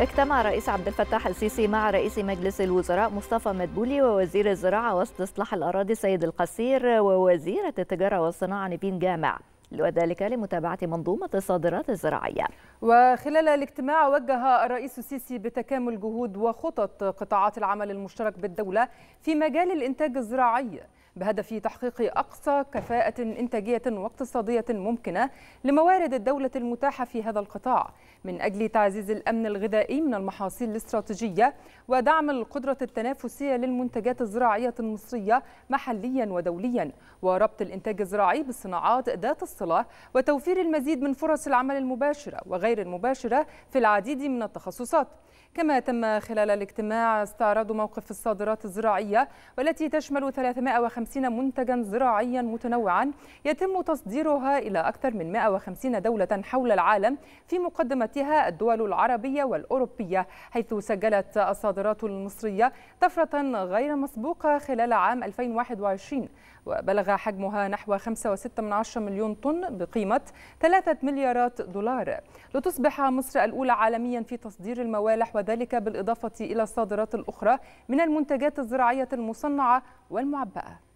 اجتمع رئيس عبد الفتاح السيسي مع رئيس مجلس الوزراء مصطفى مدبولي ووزير الزراعة واستصلاح الأراضي سيد القصير ووزيرة التجارة والصناعة نبين جامع وذلك لمتابعة منظومة الصادرات الزراعية وخلال الاجتماع وجه الرئيس السيسي بتكامل جهود وخطط قطاعات العمل المشترك بالدولة في مجال الإنتاج الزراعي بهدف تحقيق أقصى كفاءة إنتاجية واقتصادية ممكنة لموارد الدولة المتاحة في هذا القطاع من أجل تعزيز الأمن الغذائي من المحاصيل الاستراتيجية ودعم القدرة التنافسية للمنتجات الزراعية المصرية محليا ودوليا وربط الإنتاج الزراعي بالصناعات ذات الصلة وتوفير المزيد من فرص العمل المباشرة وغير المباشرة في العديد من التخصصات كما تم خلال الاجتماع استعراض موقف الصادرات الزراعية والتي تشمل 350 150 منتجا زراعيا متنوعا يتم تصديرها إلى أكثر من 150 دولة حول العالم في مقدمتها الدول العربية والأوروبية حيث سجلت الصادرات المصرية طفرة غير مسبوقة خلال عام 2021 وبلغ حجمها نحو 5.6 مليون طن بقيمة 3 مليارات دولار لتصبح مصر الأولى عالميا في تصدير الموالح وذلك بالإضافة إلى الصادرات الأخرى من المنتجات الزراعية المصنعة والمعبأة